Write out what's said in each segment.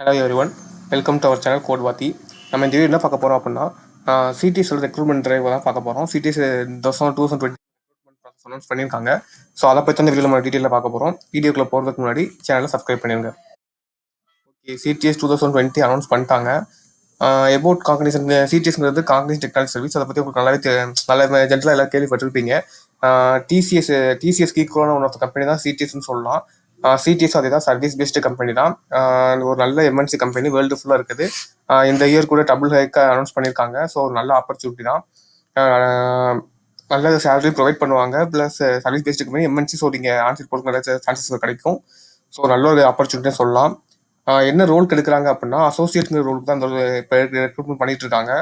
hello everyone welcome to our channel வாத்தி நம்ம இந்த வீடியோ என்ன பார்க்க போகிறோம் அப்படின்னா சிடிஎஸோட ரெக்ரூட்மெண்ட் ட்ரைவ் தான் பார்க்க போகிறோம் CDS thousand two thousand twenty recruitment process announce பண்ணியிருக்காங்க ஸோ அதை பற்றி அந்த வீடியோ நம்ம டீட்டெயிலில் பார்க்க போகிறோம் வீடியோக்கில் போகிறதுக்கு முன்னாடி சேனலை சப்ஸ்கிரைப் பண்ணிடுங்க okay CTS two thousand twenty announce பண்ணிட்டாங்க எபோட் காங்கனிசன் சிடிஎஸ்ங்கிறது காங்கிரஸ் டெக்னாலஜி சர்வீஸ் அதை பற்றி உங்களுக்கு நல்லாவே நல்ல ஜென்ரலாக எல்லாம் கேள்விப்பட்டிருப்பீங்க டிசிஎஸ் டிசிஎஸ்க்கு ஈக்குவலான ஒன் ஆஃப் கம்பெனி தான் சிடிஎஸ்ன்னு சொல்லலாம் சிடிஎஸ் அதே தான் சர்வீஸ் பேஸ்டு கம்பெனி தான் ஒரு நல்ல எம்என்சி கம்பெனி வேர்ல்டு ஃபுல்லாக இருக்குது இந்த இயர் கூட டபுள் ஹைக்காக அனௌன்ஸ் பண்ணியிருக்காங்க ஸோ ஒரு நல்ல ஆப்பர்ச்சுனிட்டி தான் நல்ல சேலரி ப்ரொவைட் பண்ணுவாங்க plus service based company MNC so நீங்கள் ஆன்சர் போட்டு நல்ல சான்சஸ் கிடைக்கும் ஸோ நல்ல ஒரு ஆப்பர்ச்சுனிட்டியும் சொல்லலாம் என்ன ரோல் கெடுக்கிறாங்க அப்படின்னா அசோசியேட்ங்கிற ரோலுக்கு தான் அந்த இப்போ ரெக்ரூட்மெண்ட் பண்ணிட்டு இருக்காங்க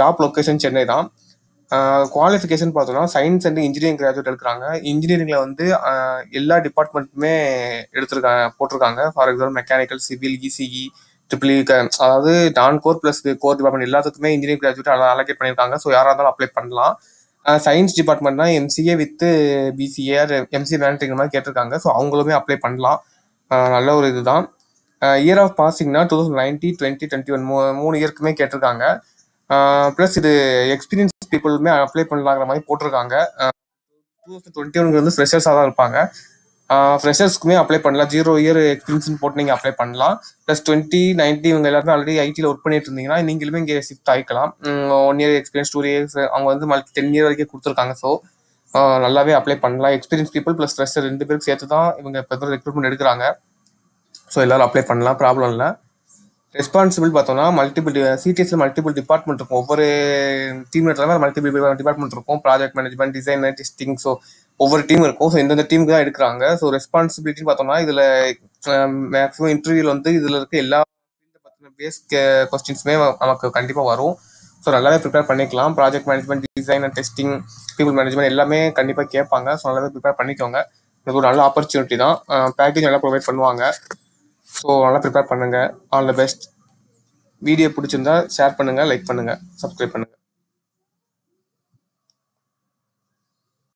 ஜாப் லொக்கேஷன் சென்னை தான் குவாலிஃபிகேஷன் பார்த்தோம்னா சயின்ஸ் அண்ட் இன்ஜினியரிங் கிராஜுவேட் எடுக்கிறாங்க இன்ஜினியரிங்கில் வந்து எல்லா டிபார்ட்மெண்ட்டுமே எடுத்துருக்காங்க போட்டிருக்காங்க for example mechanical civil ECE triple அதாவது non core plus core department எல்லாத்துக்குமே இன்ஜினியரிங் கிராஜுவேட் அலோகேட் பண்ணியிருக்காங்க ஸோ யாராக இருந்தாலும் அப்ளை பண்ணலாம் சயின்ஸ் டிபார்ட்மெண்ட்னா எம்சிஏ வித் பிசிஏஆர் எம்சிஏ மேனேஜிங் மாதிரி கேட்டிருக்காங்க ஸோ அவங்களுமே அப்ளை பண்ணலாம் நல்ல ஒரு இதுதான் இயர் ஆஃப் பாசிங்னா two thousand ninety twenty twenty one மூணு இயருக்குமே கேட்டிருக்காங்க ப்ளஸ் இது எக்ஸ்பீரியன்ஸ் பீப்புளுமே அப்ளை பண்ணலாங்கிற மாதிரி போட்டிருக்காங்க டூ தௌசண்ட் டுவெண்ட்டி வந்து ஃப்ரெஷர்ஸாக தான் இருப்பாங்க ஃப்ரெஷர்ஸ்க்குமே அப்ளை பண்ணலாம் ஜீரோ இயர் எக்ஸ்பீரியன்ஸ் போட்டு நீங்கள் அப்ளை பண்ணலாம் ப்ளஸ் டுவெண்ட்டி நைன்ட்டி இவங்க எல்லாருமே ஆல்ரெடி ஐடியில் ஒர்க் பண்ணிட்டு இருந்தீங்கன்னா நீங்களுமே இங்கே ஷிஃப்ட் ஆகிக்கலாம் one year experience two years அவங்க வந்து மல்டி டென் இயர் வரைக்கும் கொடுத்துருக்காங்க ஸோ நல்லாவே அப்ளை பண்ணலாம் எக்ஸ்பீரியன்ஸ் பீப்புள் ப்ளஸ் ஃப்ரெஷர் ரெண்டு பேருக்கு சேர்த்து தான் இவங்க இப்போ ரெக்ரூட்மெண்ட் எடுக்கிறாங்க ஸோ எல்லோரும் அப்ளை பண்ணலாம் ப்ராப்ளம் இல்லை ரெஸ்பான்சிபிள் பார்த்தோம்னா மல்டிபிள் சிடிஎஸ்ல மல்டிபிள் டிபார்ட்மெண்ட் இருக்கும் ஒவ்வொரு டீம் எடுத்தாலும் மல்டிபிள் டிபார்ட்மெண்ட் இருக்கும் project management design testing so ஒவ்வொரு டீம் இருக்கும் ஸோ இந்தந்த டீமுக்கு தான் எடுக்கிறாங்க ஸோ ரெஸ்பான்சிபிலிட்டின்னு பார்த்தோம்னா இதில் மேக்ஸிமம் இன்டர்வியூல வந்து இதில் இருக்க எல்லா பற்றின கொஸ்டின்ஸுமே நமக்கு கண்டிப்பாக வரும் ஸோ நல்லாவே ப்ரிப்பேர் பண்ணிக்கலாம் project management design and testing people management எல்லாமே கண்டிப்பாக கேட்பாங்க ஸோ நல்லாவே ப்ரிப்பேர் பண்ணிக்கோங்க இது ஒரு நல்ல ஆப்பர்ச்சுனிட்டி தான் பேக்கேஜ் நல்லா ப்ரொவைட் பண்ணுவாங்க ஸோ நல்லா ப்ரிப்பேர் பண்ணுங்கள் ஆல் த பெஸ்ட் வீடியோ பிடிச்சிருந்தா ஷேர் பண்ணுங்கள் லைக் பண்ணுங்கள் சப்ஸ்கிரைப் பண்ணுங்கள்